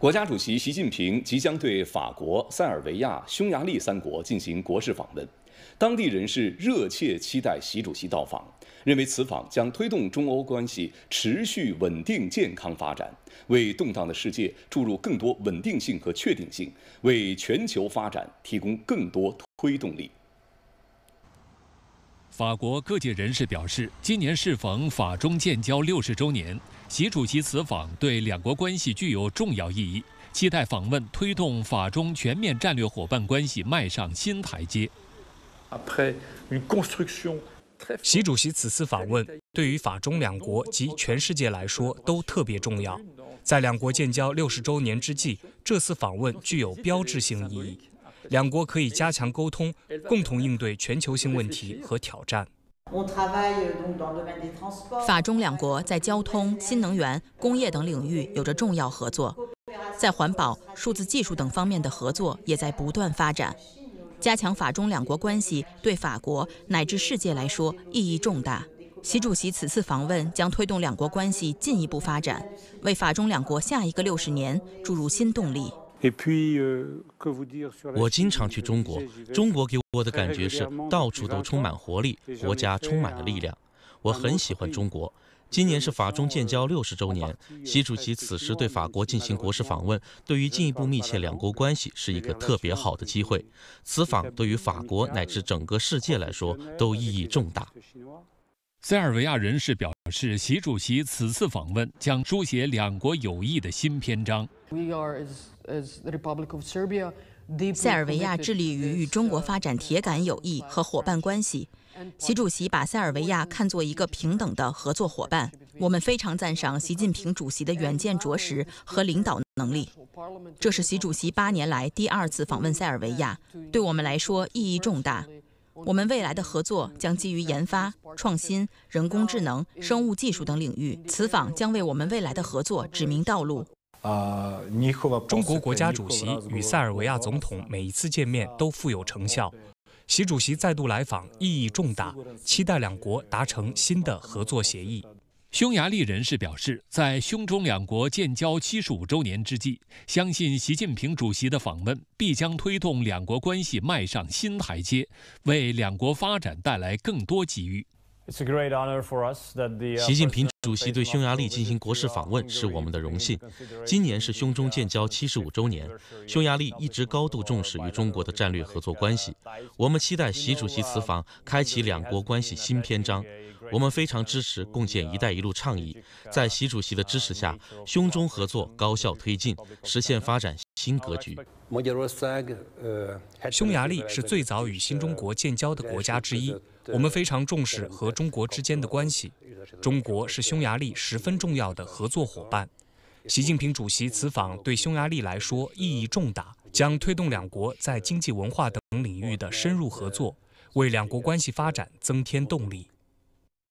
国家主席习近平即将对法国、塞尔维亚、匈牙利三国进行国事访问，当地人士热切期待习主席到访，认为此访将推动中欧关系持续稳定健康发展，为动荡的世界注入更多稳定性和确定性，为全球发展提供更多推动力。法国各界人士表示，今年适逢法中建交六十周年。习主席此访对两国关系具有重要意义，期待访问推动法中全面战略伙伴关系迈上新台阶。习主席此次访问对于法中两国及全世界来说都特别重要，在两国建交六十周年之际，这次访问具有标志性意义。两国可以加强沟通，共同应对全球性问题和挑战。法中两国在交通、新能源、工业等领域有着重要合作，在环保、数字技术等方面的合作也在不断发展。加强法中两国关系对法国乃至世界来说意义重大。习主席此次访问将推动两国关系进一步发展，为法中两国下一个六十年注入新动力。我经常去中国，中国给我的感觉是到处都充满活力，国家充满了力量。我很喜欢中国。今年是法中建交六十周年，习主席此时对法国进行国事访问，对于进一步密切两国关系是一个特别好的机会。此访对于法国乃至整个世界来说都意义重大。塞尔维亚人士表示，习主席此次访问将书写两国友谊的新篇章。塞尔维亚致力于与中国发展铁杆友谊和伙伴关系。习主席把塞尔维亚看作一个平等的合作伙伴。我们非常赞赏习近平主席的远见卓识和领导能力。这是习主席八年来第二次访问塞尔维亚，对我们来说意义重大。我们未来的合作将基于研发、创新、人工智能、生物技术等领域。此访将为我们未来的合作指明道路。啊，中国国家主席与塞尔维亚总统每一次见面都富有成效。习主席再度来访意义重大，期待两国达成新的合作协议。匈牙利人士表示，在匈中两国建交七十五周年之际，相信习近平主席的访问必将推动两国关系迈上新台阶，为两国发展带来更多机遇。习近平主席对匈牙利进行国事访问是我们的荣幸。今年是匈中建交75周年，匈牙利一直高度重视与中国的战略合作关系。我们期待习主席此访开启两国关系新篇章。我们非常支持共建“一带一路”倡议，在习主席的支持下，匈中合作高效推进，实现发展新格局。匈牙利是最早与新中国建交的国家之一。我们非常重视和中国之间的关系，中国是匈牙利十分重要的合作伙伴。习近平主席此访对匈牙利来说意义重大，将推动两国在经济、文化等领域的深入合作，为两国关系发展增添动力。